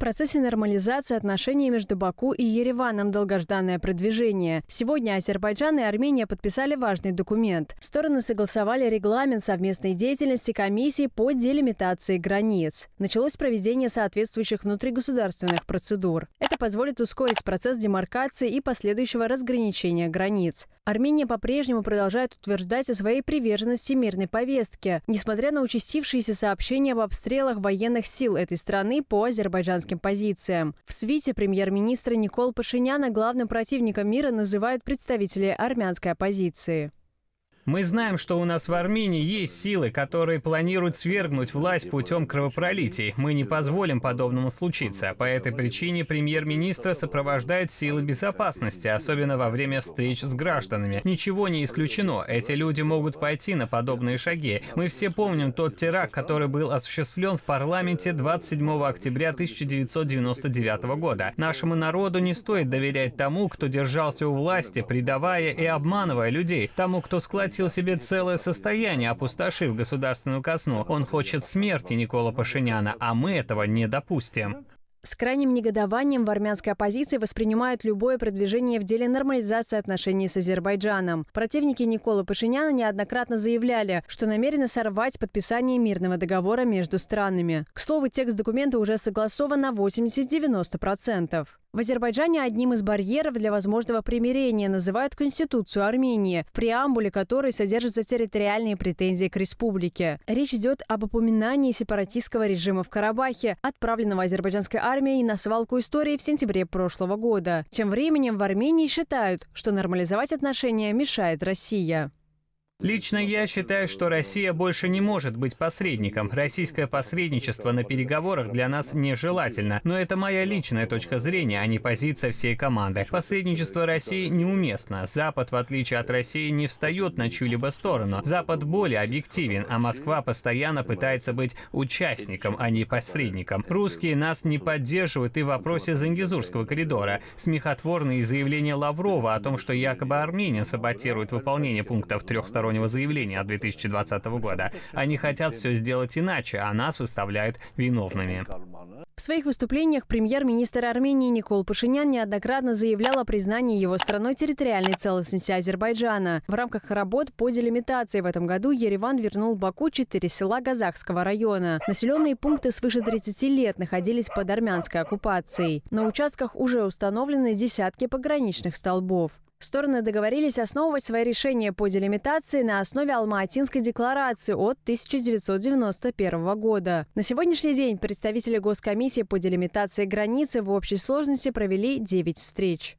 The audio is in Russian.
процессе нормализации отношений между Баку и Ереваном долгожданное продвижение. Сегодня Азербайджан и Армения подписали важный документ. Стороны согласовали регламент совместной деятельности комиссии по делимитации границ. Началось проведение соответствующих внутригосударственных процедур. Это позволит ускорить процесс демаркации и последующего разграничения границ. Армения по-прежнему продолжает утверждать о своей приверженности мирной повестке, несмотря на участившиеся сообщения об обстрелах военных сил этой страны по азербайджанским экономическим позициям. В свите премьер-министра Никол Пашиняна главным противником мира называют представители армянской оппозиции. Мы знаем, что у нас в Армении есть силы, которые планируют свергнуть власть путем кровопролитий. Мы не позволим подобному случиться. По этой причине премьер-министра сопровождают силы безопасности, особенно во время встреч с гражданами. Ничего не исключено. Эти люди могут пойти на подобные шаги. Мы все помним тот теракт, который был осуществлен в парламенте 27 октября 1999 года. Нашему народу не стоит доверять тому, кто держался у власти, предавая и обманывая людей, тому, кто сколотил сколотил себе целое состояние, опустошив государственную казну. Он хочет смерти Никола Пашиняна, а мы этого не допустим. С крайним негодованием в армянской оппозиции воспринимают любое продвижение в деле нормализации отношений с Азербайджаном. Противники Никола Пашиняна неоднократно заявляли, что намерены сорвать подписание мирного договора между странами. К слову, текст документа уже согласован на 80-90%. В Азербайджане одним из барьеров для возможного примирения называют Конституцию Армении, в преамбуле которой содержатся территориальные претензии к республике. Речь идет об упоминании сепаратистского режима в Карабахе, отправленного азербайджанской армией на свалку истории в сентябре прошлого года. Тем временем в Армении считают, что нормализовать отношения мешает Россия. Лично я считаю, что Россия больше не может быть посредником. Российское посредничество на переговорах для нас нежелательно. Но это моя личная точка зрения, а не позиция всей команды. Посредничество России неуместно. Запад, в отличие от России, не встает на чью-либо сторону. Запад более объективен, а Москва постоянно пытается быть участником, а не посредником. Русские нас не поддерживают и в вопросе Зангизурского коридора. Смехотворные заявления Лаврова о том, что якобы Армения саботирует выполнение пунктов трехстороннего стороннего заявления 2020 года. Они хотят все сделать иначе, а нас выставляют виновными. В своих выступлениях премьер-министр Армении Никол Пашинян неоднократно заявлял о признании его страной территориальной целостности Азербайджана. В рамках работ по делимитации в этом году Ереван вернул Баку четыре села газахского района. Населенные пункты свыше 30 лет находились под армянской оккупацией. На участках уже установлены десятки пограничных столбов. Стороны договорились основывать свои решения по делимитации на основе Алма-Атинской декларации от 1991 года. На сегодняшний день представители Госкомиссии по делимитации границы в общей сложности провели 9 встреч.